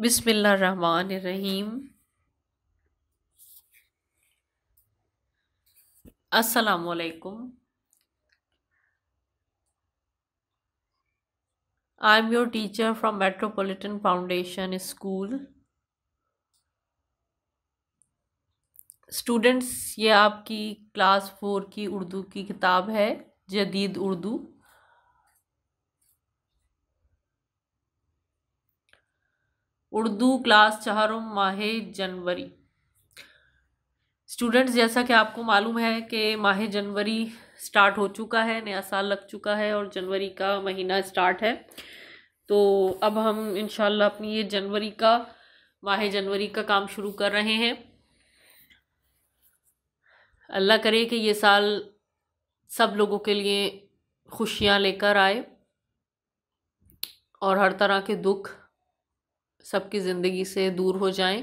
बिसमीम असलकुम I am your teacher from metropolitan foundation school students ये आपकी क्लास फोर की उर्दू की किताब है जदीद उर्दू उर्दू क्लास चार माह जनवरी स्टूडेंट्स जैसा कि आपको मालूम है कि माह जनवरी स्टार्ट हो चुका है नया साल लग चुका है और जनवरी का महीना स्टार्ट है तो अब हम इन अपनी ये जनवरी का माह जनवरी का काम शुरू कर रहे हैं अल्लाह करे कि ये साल सब लोगों के लिए खुशियाँ लेकर आए और हर तरह के दुख सबकी ज़िंदगी से दूर हो जाएं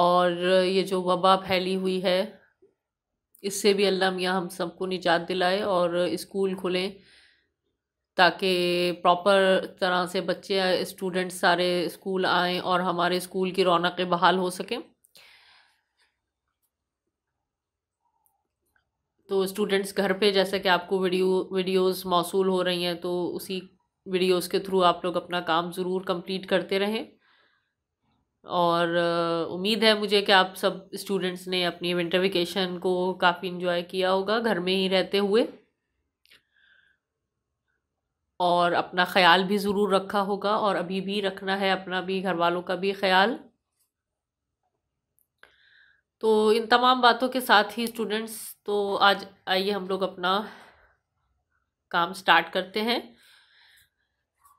और ये जो वबा फैली हुई है इससे भी अल्लाह मियाँ हम सबको निजात दिलाए और स्कूल खुलें ताकि प्रॉपर तरह से बच्चे स्टूडेंट्स सारे स्कूल आएं और हमारे स्कूल की रौनक बहाल हो सकें तो स्टूडेंट्स घर पे जैसे कि आपको वीडियो वीडियोस मौसू हो रही हैं तो उसी वीडियोस के थ्रू आप लोग अपना काम ज़रूर कंप्लीट करते रहें और उम्मीद है मुझे कि आप सब स्टूडेंट्स ने अपनी विंटर वेकेशन को काफ़ी इन्जॉय किया होगा घर में ही रहते हुए और अपना ख्याल भी ज़रूर रखा होगा और अभी भी रखना है अपना भी घर वालों का भी ख्याल तो इन तमाम बातों के साथ ही स्टूडेंट्स तो आज आइए हम लोग अपना काम स्टार्ट करते हैं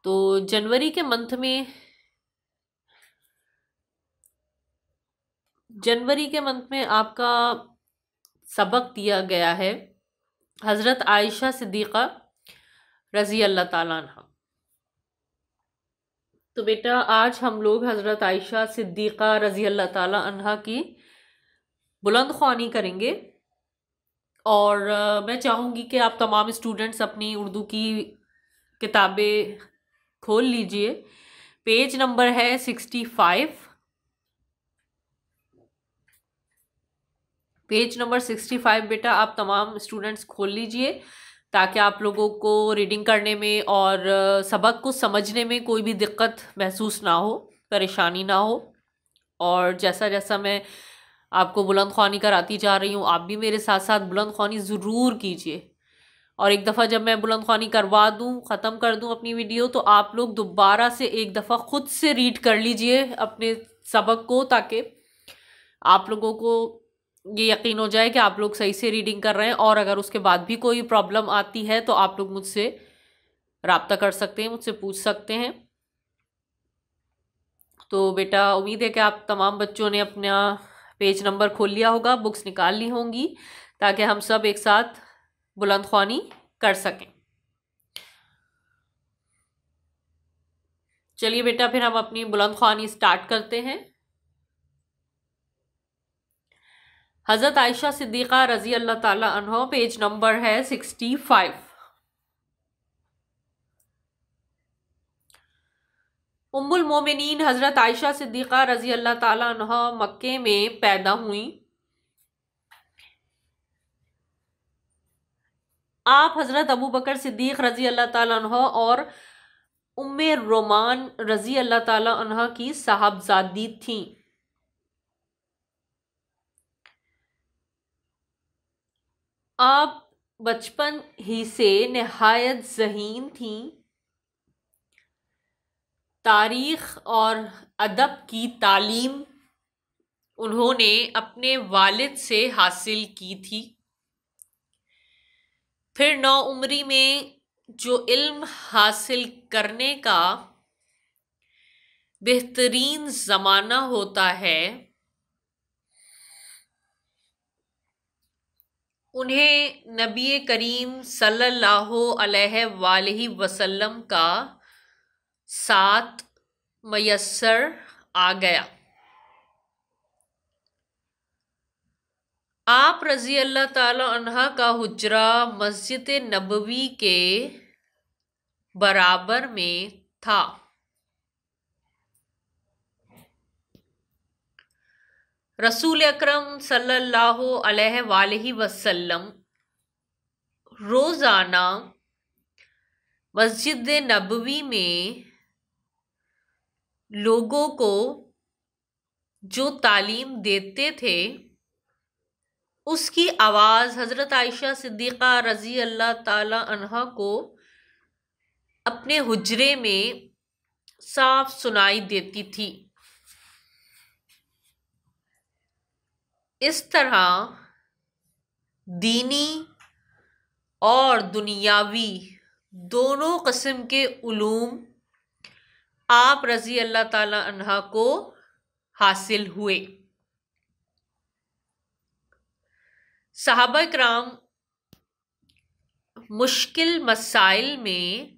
तो जनवरी के मंथ में जनवरी के मंथ में आपका सबक दिया गया है हज़रत आयशा सिद्दीक़ा रज़ी अल्लाह ताला तो बेटा आज हम लोग हज़रत आयशा सिद्दीक़ा रज़ी अल्लाह ताला अन्हा की बुलंद ख्वानी करेंगे और मैं चाहूँगी कि आप तमाम स्टूडेंट्स अपनी उर्दू की किताबें खोल लीजिए पेज नंबर है sixty five page number sixty five बेटा आप तमाम स्टूडेंट्स खोल लीजिए ताकि आप लोगों को रीडिंग करने में और सबक को समझने में कोई भी दिक्कत महसूस ना हो परेशानी ना हो और जैसा जैसा मैं आपको बुलंद खानी कराती जा रही हूँ आप भी मेरे साथ साथ बुलंद खानी ज़रूर कीजिए और एक दफ़ा जब मैं बुलंद खानी करवा दूँ ख़त्म कर दूँ अपनी वीडियो तो आप लोग दोबारा से एक दफ़ा ख़ुद से रीड कर लीजिए अपने सबक को ताकि आप लोगों को ये यकीन हो जाए कि आप लोग सही से रीडिंग कर रहे हैं और अगर उसके बाद भी कोई प्रॉब्लम आती है तो आप लोग मुझसे रबता कर सकते हैं मुझसे पूछ सकते हैं तो बेटा उम्मीद है कि आप तमाम बच्चों ने अपना पेज नंबर खोल लिया होगा बुक्स निकाल ली होंगी ताकि हम सब एक साथ बुलंद ख्वानी कर सकें चलिए बेटा फिर हम अपनी बुलंद ख्वानी स्टार्ट करते हैं हज़रत आयशा सिद्दीक़ा रज़ी अल्लाह ताला पेज नंबर है सिक्सटी फाइव उम्मुल मोमिनीन हज़रत आयशा सिद्दीक़ा रज़ी अल्लाह ताला मक्के में पैदा हुई आप हज़रत अबू बकर सिद्दीक़ रज़ी अल्लाह तह और उम रोमान रज़ी अल्लाह तह की साहबजादी थी आप बचपन ही से नहायत जहीन थी तारीख़ और अदब की तालीम उन्होंने अपने वालिद से हासिल की थी फिर नौ उम्री में जो इल्म हासिल करने का बेहतरीन ज़माना होता है उन्हें नबी करीम सल्लल्लाहु अलैहि वसल्लम का साथ मैसर आ गया आप रज़ी अल्लाह तह का हजरा मस्जिद नबवी के बराबर में था रसूल अकरम सल्लल्लाहु अलैहि वसल्लम रोज़ाना मस्जिद नबवी में लोगों को जो तालीम देते थे उसकी आवाज़ हज़रत आयशा सिद्दीक़ा रज़ी अल्लाह ताला अनहा को अपने हुजरे में साफ सुनाई देती थी इस तरह दीनी और दुनियावी दोनों कस्म के ूम आप रज़ी अल्लाह ताला अनहा को हासिल हुए साहबा कराम मुश्किल मसाइल में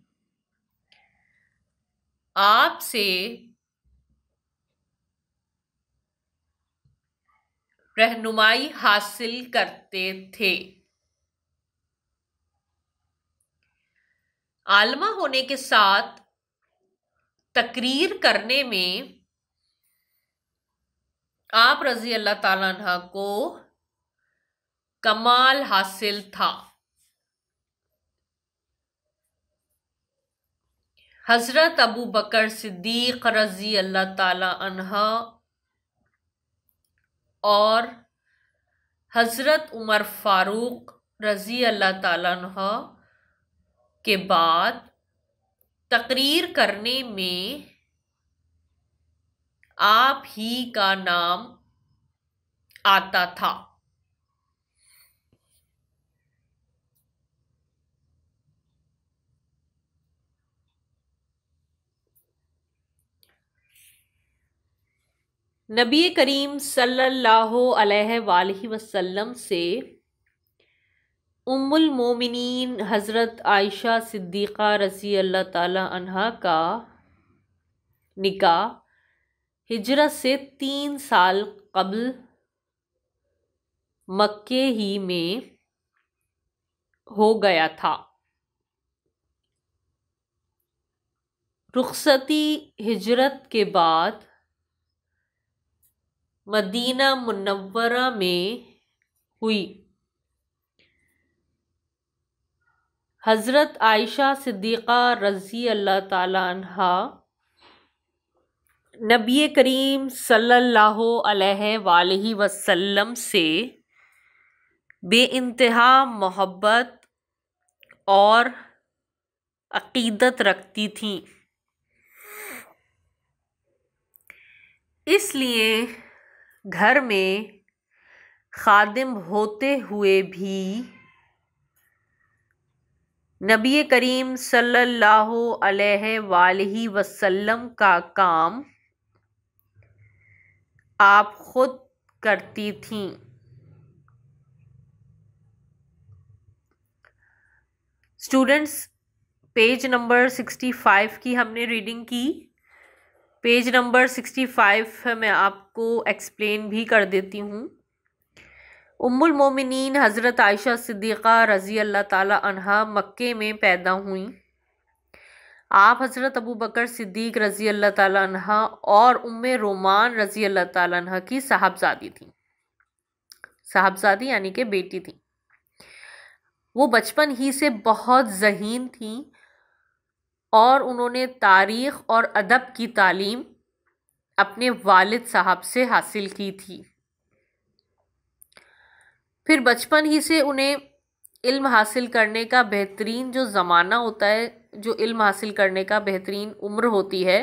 आपसे रहनुमाई हासिल करते थे आलमा होने के साथ तकरीर करने में आप रजी अल्लाह तला को कमाल हासिल था हज़रत अबू बकर सिद्दीक रज़ी अल्लाह तहा और हज़रत उमर फ़ारूक रज़ी अल्लाह तहा के बाद तकरीर करने में आप ही का नाम आता था नबी करीम सल्लल्लाहु अलैहि वसल्लम से उम्मुल मोमिनीन हज़रत आयशा सिद्दीक़ा रज़ी अल्लाह ताला अन्हा का निकाह हिजरत से तीन साल कबल मक्के ही में हो गया था रुखसती हिजरत के बाद मदीना मुनवरा में हुई हज़रत आयशा सिद्दीक़ा रज़ी अल्लाह तहा नबी करीम सल्लल्लाहु अलैहि वसल्लम से बेानतहा मोहब्बत और अकीदत रखती थी इसलिए घर में खादिम होते हुए भी नबी करीम सल्लल्लाहु अलैहि वसल्लम का काम आप खुद करती थीं students page number sixty five की हमने रीडिंग की पेज नंबर सिक्सटी फाइव मैं आपको एक्सप्लेन भी कर देती हूँ उम्मुल मोमिनीन हज़रत आयशा सिद्दीक़ा रज़ी अल्लाह ताला अनहा मक्के में पैदा हुई आप हज़रत अबू बकर सिद्दीक रज़ी अल्लाह ताला अनहा और उम रोमान रज़ी अल्लाह ताला अनहा की साहबजादी थी साहबजादी यानी कि बेटी थी वो बचपन ही से बहुत जहीन थी और उन्होंने तारीख़ और अदब की तालीम अपने वालिद साहब से हासिल की थी फिर बचपन ही से उन्हें इल्म हासिल करने का बेहतरीन जो ज़माना होता है जो इल्म हासिल करने का बेहतरीन उम्र होती है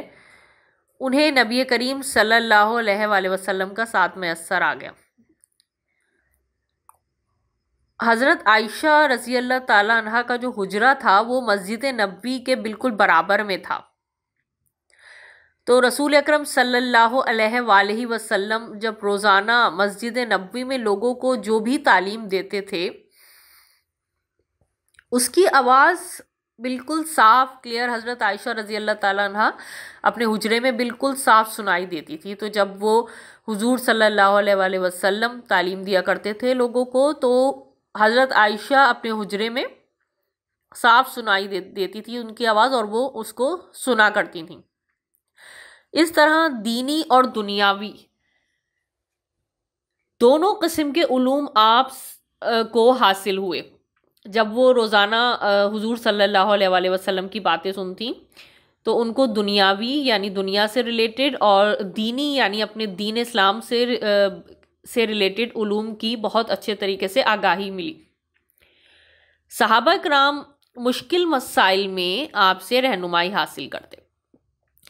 उन्हें नबी करीम सल्लल्लाहु अलैहि वसल्लम का साथ मैसर आ गया हज़रत आयशा रज़ी अल्लाह तह का जो हुजरा था वो मस्जिद नबी के बिल्कुल बराबर में था तो रसूल अकरम सल्लल्लाहु अलैहि वसल्लम जब रोज़ाना मस्जिद नबी में लोगों को जो भी तालीम देते थे उसकी आवाज़ बिल्कुल साफ़ क्लियर हज़रत आयशा रज़ी अल्लाह तह अपने हुजरे में बिल्कुल साफ़ सुनाई देती थी तो जब वो हुजूर सल्लल्लाहु अलैहि वसल्लम तालीम दिया करते थे लोगों को तो हज़रत आयशा अपने हजरे में साफ सुनाई दे, देती थी उनकी आवाज़ और वो उसको सुना करती थी इस तरह दीनी और दुनियावी दोनों कस्म के ूम आप को हासिल हुए जब वो रोज़ाना हुजूर सल्लल्लाहु अलैहि वसल्लम की बातें सुनती तो उनको दुनियावी यानी दुनिया से रिलेटेड और दीनी यानी अपने दीन इस्लाम से से रिलेटेड उलूम की बहुत अच्छे तरीके से आगाही मिली सहाबक राम मुश्किल मसाइल में आपसे रहनुमाई हासिल करते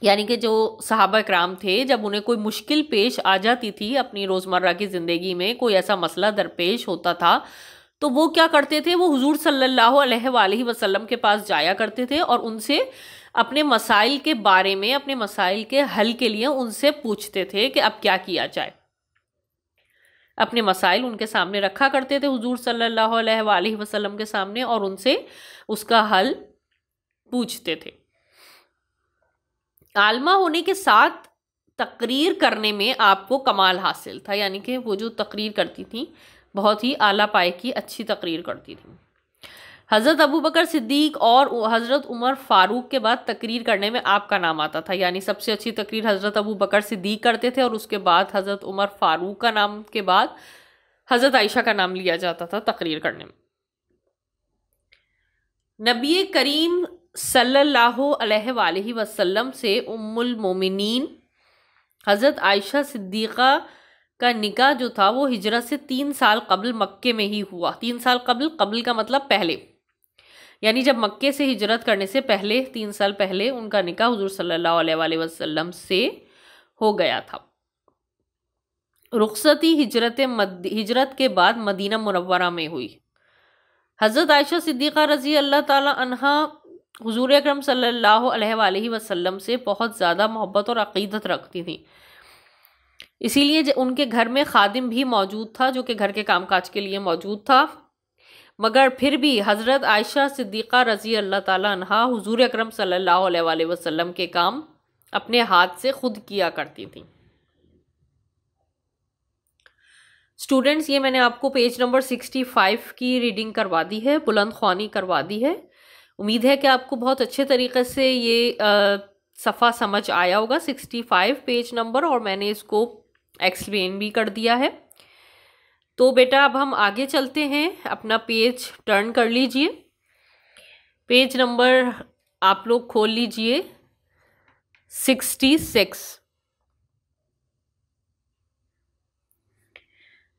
यानी कि जो साहबा कराम थे जब उन्हें कोई मुश्किल पेश आ जाती थी अपनी रोज़मर्रा की ज़िंदगी में कोई ऐसा मसला दरपेश होता था तो वो क्या करते थे वो हुजूर सल्लल्लाहु अलैहि वसल्लम के पास जाया करते थे और उनसे अपने मसाइल के बारे में अपने मसाइल के हल के लिए उनसे पूछते थे कि अब क्या किया जाए अपने मसाइल उनके सामने रखा करते थे हुजूर सल्लल्लाहु अलैहि वसल्लम के सामने और उनसे उसका हल पूछते थे आलमा होने के साथ तकरीर करने में आपको कमाल हासिल था यानी कि वो जो तकरीर करती थी बहुत ही आला पाए की अच्छी तकरीर करती थी हज़रत अबू बकर सिद्दीक और हज़रत उमर फ़ारूक के बाद तकरीर करने में आपका नाम आता था यानी सबसे अच्छी तकरीर हज़रत अबू बकर सिद्दीक करते थे और उसके बाद हज़रत उमर फ़ारूक का नाम के बाद हज़रत आयशा का नाम लिया जाता था तकरीर करने में नबी करीम सल्ह अलैहि से उम्मुल हज़रत आयशा सिद्दीक़ा का निकाह जो था वो हिजरत से तीन साल कबल मक्के में ही हुआ तीन साल कबल कबल का मतलब पहले यानी जब मक्के से हिजरत करने से पहले तीन साल पहले उनका निकाह हजूर सल्ला वसलम से हो गया था रुखसती हिजरत हिजरत के बाद मदीना मुनवरा में हुई हज़रत आयशा सिद्दीक़ा रज़ी अल्लाह ताला अनहा हुजूर अकरम सल्लल्लाहु अलैहि वसल्लम से बहुत ज़्यादा मोहब्बत और अकीदत रखती थी इसीलिए उनके घर में खादिम भी मौजूद था जो कि घर के कामकाज के लिए मौजूद था मगर फिर भी हज़रत आयशा सिद्दीक़ा रज़ी अल्लाह हुजूर हजूर अक्रम अलैहि वसल्लम के काम अपने हाथ से खुद किया करती थी स्टूडेंट्स ये मैंने आपको पेज नंबर सिक्सटी फाइव की रीडिंग करवा दी है बुलंद खानी करवा दी है उम्मीद है कि आपको बहुत अच्छे तरीके से ये सफ़ा समझ आया होगा सिक्सटी फाइव पेज नंबर और मैंने इसको एक्सप्लेन भी कर दिया है तो बेटा अब हम आगे चलते हैं अपना पेज टर्न कर लीजिए पेज नंबर आप लोग खोल लीजिए सिक्सटी सिक्स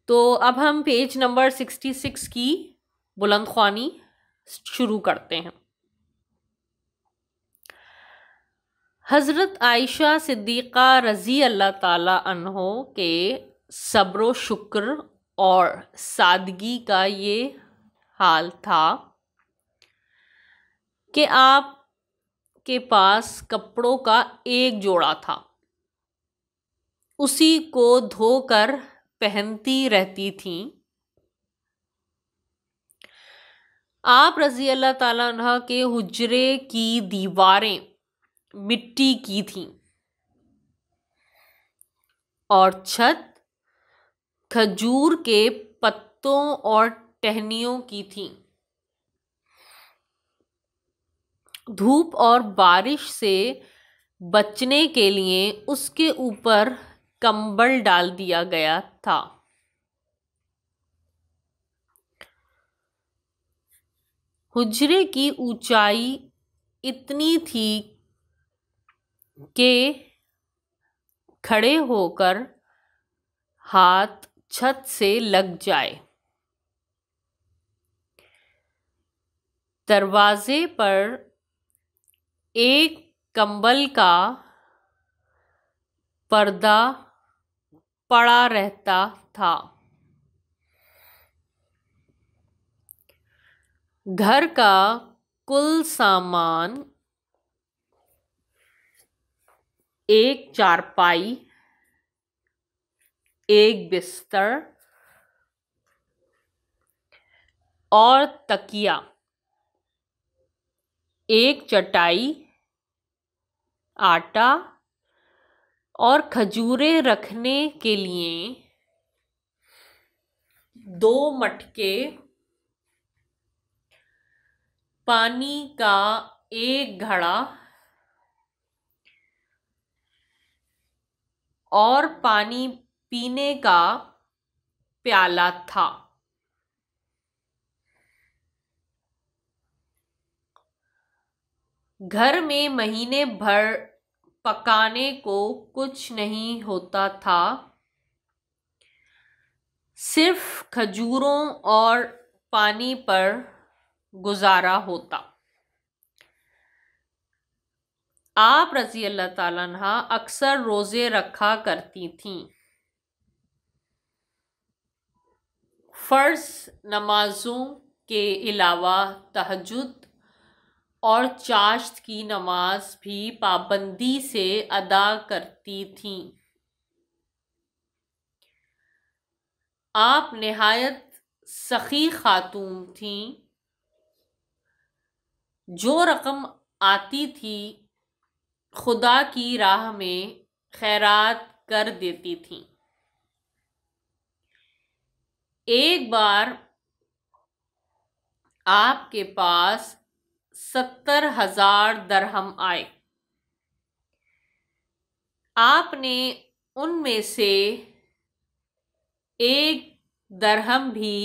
तो अब हम पेज नंबर सिक्सटी सिक्स की बुलंद खानी शुरू करते हैं हज़रत आयशा सिद्दीक़ा रज़ी अल्लाह ताला अनहो के सब्र शुक्र और सादगी का ये हाल था कि आप के पास कपड़ों का एक जोड़ा था उसी को धोकर पहनती रहती थी आप रजी अल्लाह तला के हुजरे की दीवारें मिट्टी की थीं और छत खजूर के पत्तों और टहनियों की थी धूप और बारिश से बचने के लिए उसके ऊपर कंबल डाल दिया गया था हुजरे की ऊंचाई इतनी थी कि खड़े होकर हाथ छत से लग जाए दरवाजे पर एक कंबल का पर्दा पड़ा रहता था घर का कुल सामान एक चारपाई एक बिस्तर और तकिया एक चटाई आटा और खजूरें रखने के लिए दो मटके पानी का एक घड़ा और पानी पीने का प्याला था घर में महीने भर पकाने को कुछ नहीं होता था सिर्फ खजूरों और पानी पर गुजारा होता आप रजी अल्लाह तला अक्सर रोज़े रखा करती थीं फ़र्ज़ नमाज़ों के अलावा तहजद और चाश्त की नमाज भी पाबंदी से अदा करती थी आप नहायत सखी खातून थी जो रकम आती थी खुदा की राह में खैरात कर देती थी एक बार आपके पास सत्तर हजार दरहम आए आपने उनमें से एक दरहम भी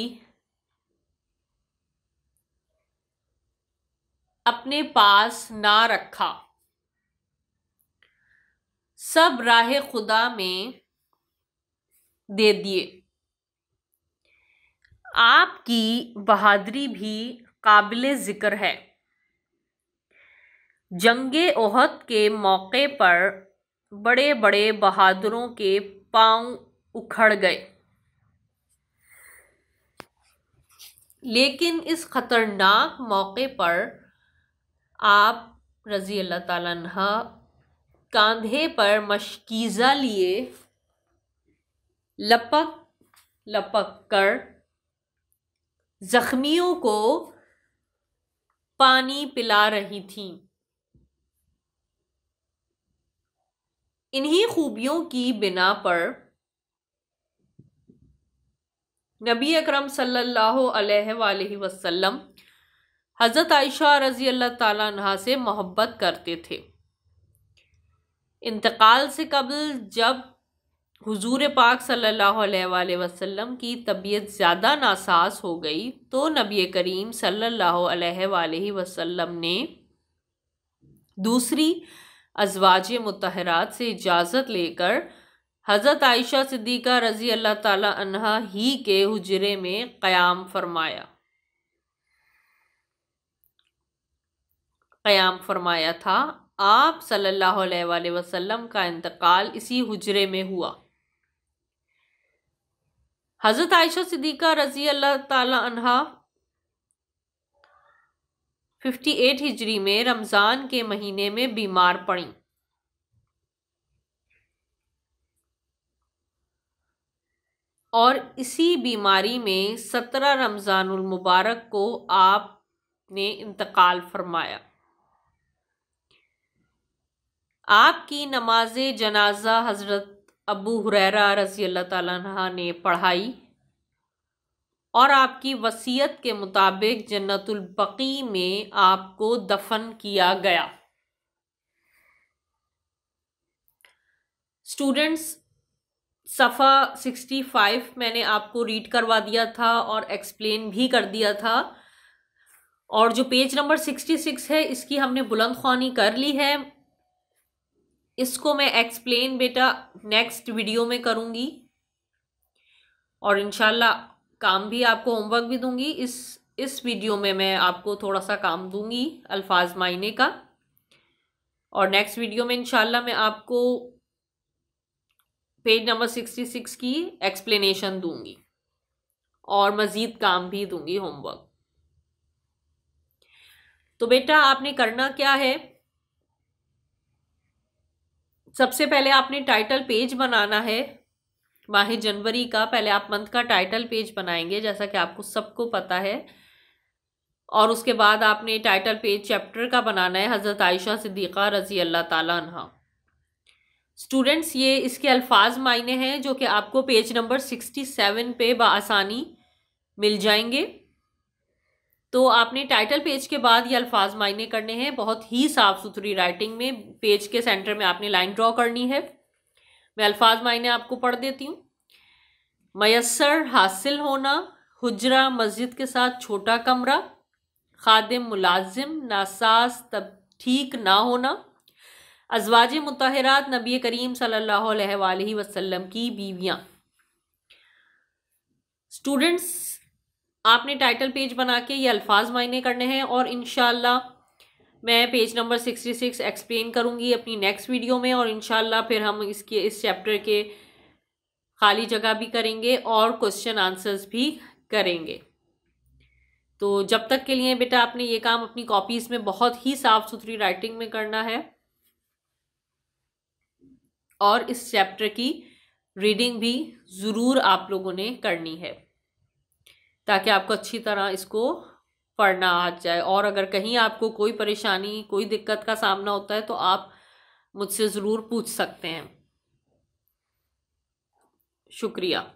अपने पास ना रखा सब राह खुदा में दे दिए आपकी बहादरी भी काबिल ज़िक्र है जंग ओहद के मौके पर बड़े बड़े बहादुरों के पांव उखड़ गए लेकिन इस ख़तरनाक मौके पर आप रज़ी अल्लाह ताला पर मशकीज़ा लिए लपक लपक कर जख्मियों को पानी पिला रही थीं इन्हीं खूबियों की बिना पर नबी अकरम सल्लल्लाहु अलैहि वसल्लम हज़रत आयशा रज़ी अल्लाह ताला से मोहब्बत करते थे इंतकाल से कबल जब हुजूर पाक सल्लल्लाहु अलैहि वसल्लम की तबीयत ज़्यादा नासाज हो गई तो नबी करीम सल्लल्लाहु अलैहि वसल्लम ने दूसरी अजवाज मतहरात से इजाज़त लेकर हज़रत आयशा सिद्दीक़ा रज़ी अल्लाह तहा ही के हजरे में क़याम फरमाया क़याम फरमाया था आप सल्लल्लाहु अलैहि वसल्लम का इंतकाल इसी हजरे में हुआ हज़रत आयशा सिद्दीक़ा रजी अल्लाह ताला फिफ्टी 58 हिजरी में रमज़ान के महीने में बीमार पड़ी और इसी बीमारी में सत्रह रमज़ानुल मुबारक को आप ने इंतकाल फरमाया आपकी नमाज जनाजा हज़रत अबू हुरैरा रजी अल्लाह तह ने पढ़ाई और आपकी वसीयत के मुताबिक जन्नतुल्बकी में आपको दफन किया गया स्टूडेंट्स सफ़ा 65 मैंने आपको रीड करवा दिया था और एक्सप्लेन भी कर दिया था और जो पेज नंबर 66 है इसकी हमने बुलंद खानी कर ली है इसको मैं एक्सप्लेन बेटा नेक्स्ट वीडियो में करूँगी और इनशाला काम भी आपको होमवर्क भी दूंगी इस इस वीडियो में मैं आपको थोड़ा सा काम दूंगी अल्फाज मायने का और नेक्स्ट वीडियो में इनशाला मैं आपको पेज नंबर सिक्सटी सिक्स की एक्सप्लेनेशन दूंगी और मज़ीद काम भी दूंगी होमवर्क तो बेटा आपने करना क्या है सबसे पहले आपने टाइटल पेज बनाना है माह जनवरी का पहले आप मंथ का टाइटल पेज बनाएंगे जैसा कि आपको सबको पता है और उसके बाद आपने टाइटल पेज चैप्टर का बनाना है हज़रत आयशा सिद्दीक़ा रज़ी अल्लाह ताली स्टूडेंट्स ये इसके अल्फाज मायने हैं जो कि आपको पेज नंबर सिक्सटी सेवन पे बसानी मिल जाएंगे तो आपने टाइटल पेज के बाद ये अल्फाज मायने करने हैं बहुत ही साफ सुथरी राइटिंग में पेज के सेंटर में आपने लाइन ड्रॉ करनी है मैं अल्फाज मायने आपको पढ़ देती हूँ मैसर हासिल होना हजरा मस्जिद के साथ छोटा कमरा खादिम मुलाजिम नासास तब ठीक ना होना अजवाज मतहरात नबी करीम सल्लल्लाहु अलैहि वसल्लम की बीवियाँ स्टूडेंट्स आपने टाइटल पेज बना के ये अल्फाज मायने करने हैं और इन मैं page number sixty six explain करूँगी अपनी नेक्स्ट वीडियो में और इन फिर हम इसके इस चैप्टर के खाली जगह भी करेंगे और क्वेश्चन आंसर्स भी करेंगे तो जब तक के लिए बेटा आपने ये काम अपनी कॉपीज़ में बहुत ही साफ़ सुथरी राइटिंग में करना है और इस चैप्टर की रीडिंग भी ज़रूर आप लोगों ने करनी है ताकि आपको अच्छी तरह इसको पढ़ना आ जाए और अगर कहीं आपको कोई परेशानी कोई दिक्कत का सामना होता है तो आप मुझसे ज़रूर पूछ सकते हैं शुक्रिया